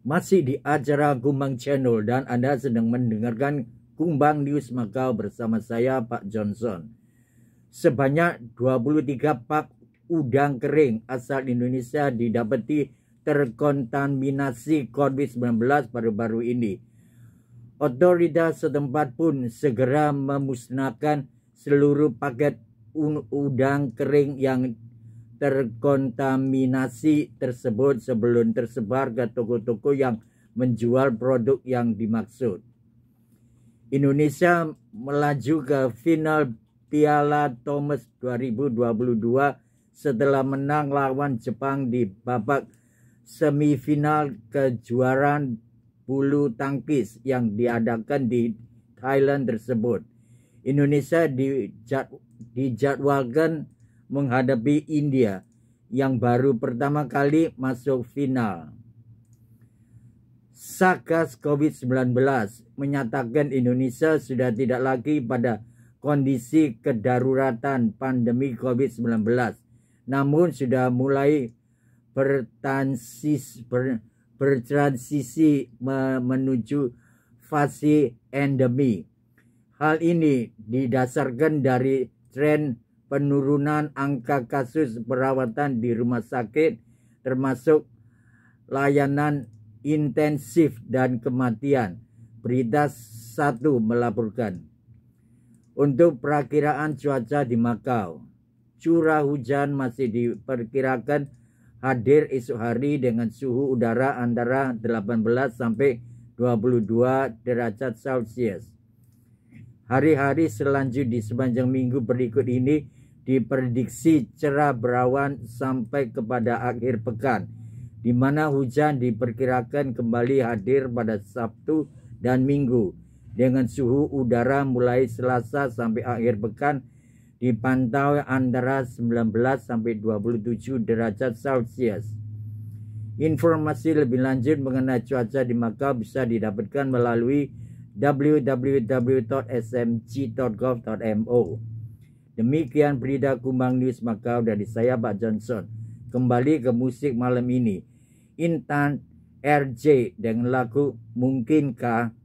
masih di acara Gumbang Channel dan Anda sedang mendengarkan Kumbang News Makau bersama saya Pak Johnson. Sebanyak 23 pak udang kering asal Indonesia didapati terkontaminasi COVID-19 baru-baru ini. Otoritas setempat pun segera memusnahkan seluruh paket udang kering yang terkontaminasi tersebut sebelum tersebar ke toko-toko yang menjual produk yang dimaksud. Indonesia melaju ke final Piala Thomas 2022 setelah menang lawan Jepang di babak semifinal kejuaraan bulu tangkis yang diadakan di Thailand tersebut. Indonesia dijad, dijadwalkan menghadapi India yang baru pertama kali masuk final. Sakas COVID-19 menyatakan Indonesia sudah tidak lagi pada kondisi kedaruratan pandemi COVID-19, namun sudah mulai bertansis ber, bertransisi menuju fase endemi. Hal ini didasarkan dari tren penurunan angka kasus perawatan di rumah sakit termasuk layanan intensif dan kematian. Berita Satu melaporkan. Untuk perakiraan cuaca di Makau, curah hujan masih diperkirakan hadir esok hari dengan suhu udara antara 18 sampai 22 derajat Celcius. Hari-hari selanjutnya di sepanjang minggu berikut ini diprediksi cerah berawan sampai kepada akhir pekan, di mana hujan diperkirakan kembali hadir pada Sabtu dan Minggu dengan suhu udara mulai Selasa sampai akhir pekan dipantau antara 19 sampai 27 derajat Celcius. Informasi lebih lanjut mengenai cuaca di Makau bisa didapatkan melalui www.smc.gov.mo. Demikian berita Kumbang News Makau dari saya Pak Johnson. Kembali ke musik malam ini. Intan RJ dengan lagu Mungkinkah